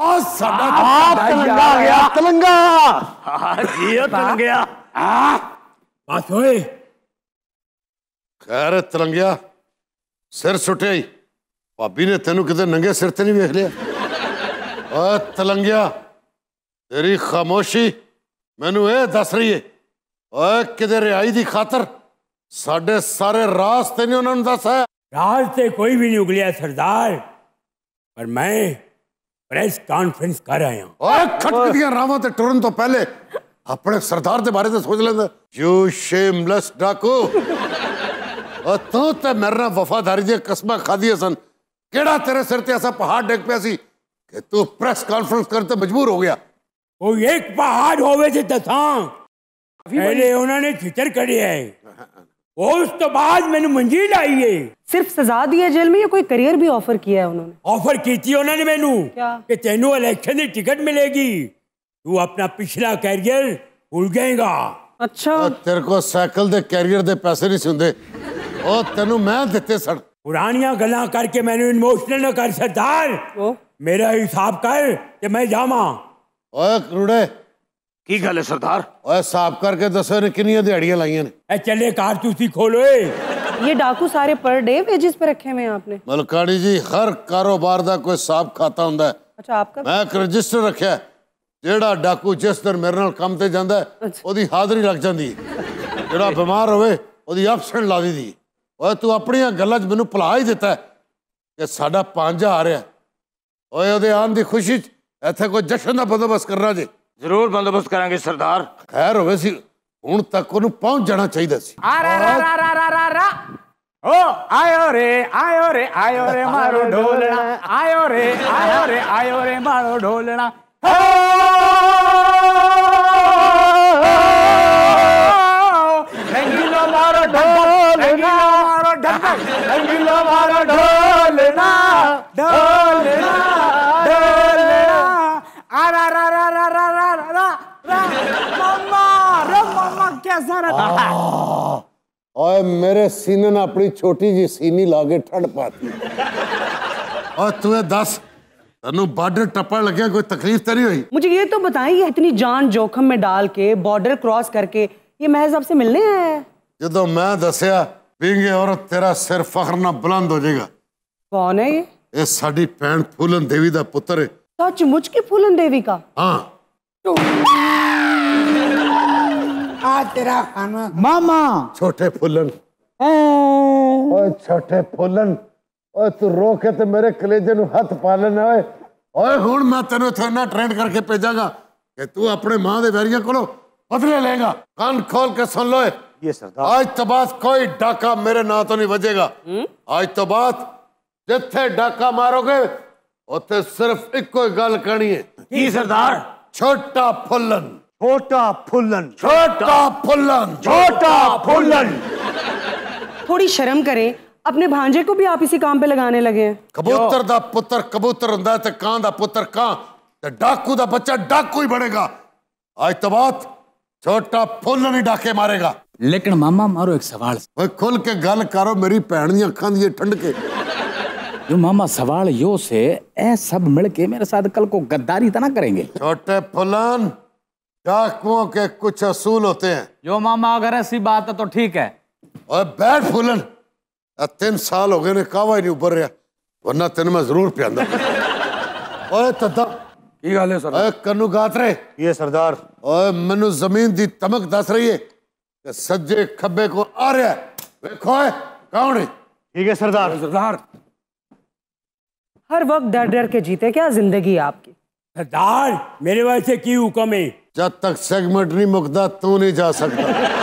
तो हाँ, हाँ, हाँ। खैर तलंगिया सिर सुटे भाभी ने तेन कि नंगे सिर ते नहीं वेख लिया तलंगिया तेरी खामोशी मैनू ए दस रही है कि रिहाई की खातर साढ़े सारे राज ते नहीं उन्होंने दस है राज ते कोई भी नहीं उगलिया सरदार पर मैं प्रेस कॉन्फ्रेंस कर रहे हैं ओ खटकदियां रावा ते तो टरन तो पहले अपने सरदार दे बारे ते सोच लंदा यू शेमलेस डाकू ओ तू ते तो मेरा वफादारी दे कसम खादी असन केड़ा तेरे सिर ते ऐसा पहाड़ डक पे सी के तू प्रेस कॉन्फ्रेंस करते मजबूर हो गया ओ एक पहाड़ होवे जे दसा पहले उन्होंने चितर करी है हाँ, हाँ। उस तो बाद मैंने मंजी लाई है सिर्फ सजा दी है जेल में या कोई करियर भी ऑफर किया है उन्होंने ऑफर की थी उन्होंने मैं तेन इलेक्शन की टिकट मिलेगी तू अपना पिछला कैरियर भूल जाएगा अच्छा तेरे को साइकिल दे कैरियर दे पैसे नहीं सुनते तेन मैं देते सर पुरानिया गल करके मैंने इमोशनल न कर सरदार मेरा हिसाब कर मैं जावा करूड़े ਕੀ ਗੱਲ ਹੈ ਸਰਦਾਰ ਓਏ ਸਾਫ ਕਰਕੇ ਦੱਸੋ ਨੇ ਕਿੰਨੀਆਂ ਦਿਹਾੜੀਆਂ ਲਾਈਆਂ ਨੇ ਐ ਚੱਲੇ ਕਾਰ ਤੁਸੀਂ ਖੋਲੋ ਏ ये डाकू सारे पर डे वेजेस पे रखे हुए हैं आपने मलकानी जी हर कारोबार का कोई साफ खाता ਹੁੰਦਾ ਹੈ ਅੱਛਾ ਆਪਕਾ ਮੈਂ ਇੱਕ ਰਜਿਸਟਰ ਰੱਖਿਆ ਜਿਹੜਾ ਡਾਕੂ ਜਿਸ ਦਿਨ ਮੇਰੇ ਨਾਲ ਕੰਮ ਤੇ ਜਾਂਦਾ ਉਹਦੀ ਹਾਜ਼ਰੀ ਲੱਗ ਜਾਂਦੀ ਜਿਹੜਾ ਬਿਮਾਰ ਹੋਵੇ ਉਹਦੀ ਐਬਸੈਂਟ ਲਾ ਦਿੱਦੀ ਓਏ ਤੂੰ ਆਪਣੀਆਂ ਗੱਲਾਂ 'ਚ ਮੈਨੂੰ ਭੁਲਾ ਹੀ ਦਿੱਤਾ ਕਿ ਸਾਡਾ ਪਾਂਜਾ ਆ ਰਿਹਾ ਓਏ ਉਹਦੇ ਆਨ ਦੀ ਖੁਸ਼ੀ 'ਚ ਇੱਥੇ ਕੋਈ ਜਸ਼ਨ ਦਾ ਬੰਦੋਬਸਤ ਕਰਨਾ ਜੇ जरूर बंदोबस्त ਕਰਾਂਗੇ सरदार खैर हो हूं तक ओन पहुंच जाना चाहिए ओ आयो रे आयो रे आयो रे मारो ढोलना आयो रे आयो रे आयो रे मारो ढोलना मारो ढोलना मारो ढोलना मारो ढोलना मारा था और मेरे सीने ने अपनी छोटी जी सीनी लागे ठंड पाती और तुम्हें दस तनु बॉर्डर टपर लगे कोई तकलीफ तेरी तो हुई मुझे ये तो बताइए इतनी जान जोखम में डाल के बॉर्डर क्रॉस करके ये महज आपसे मिलने आया है जो मैं दसिया पिंगे और तेरा सिर फखर ना बुलंद हो जाएगा कौन है ये ये साड़ी पैंट फूलन देवी का पुत्र है सचमुच की फूलन देवी का हाँ तो- तेरा खाना मामा छोटे फुलन ओए छोटे फुलन ओए तू रो के ते तो मेरे कलेजे नु हाथ पालन ओए ओए हुन मैं तेनु इथे ना ट्रेंड करके भेजागा कि तू अपने मां दे वैरियां कोलो बदले लेगा कान खोल के सुन लो ये सरदार आज तो बात कोई डाका मेरे ना तो नहीं बजेगा आज तो बात जिथे डाका मारोगे उथे सिर्फ इको गल कहनी है की सरदार छोटा फुलन छोटा फुल्लन छोटा फुल्लन छोटा फुल्लन थोड़ी शर्म करें अपने भांजे को भी आप इसी काम पे लगाने लगे हैं कबूतर पुत्र कबूतर हुंदा ते कां दा पुत्र कां ते डाकू दा बच्चा डाकू ही बनेगा आज तो बात छोटा ਛੋਟਾ ਫੁੱਲ डाके मारेगा लेकिन मामा मारो एक सवाल ओए खुल के गल करो मेरी ਮੇਰੀ दी अखां दी ठंड के जो मामा सवाल यो से ए सब मिलके मेरे साथ कल को गद्दारी तो ना करेंगे छोटे फुलन डाकुओं के कुछ असूल होते हैं जो मामा अगर ऐसी बात है तो ठीक है और बैठ फूलन तीन साल हो गए ने कावा ही नहीं उभर रहा वरना तेन में जरूर पिया हर वक्त डर डर के जीते क्या जिंदगी आपकी सरदार मेरे वास्ते की हुक्म है जब तक सेगमेंट नहीं मुकदा तू नहीं जा सकता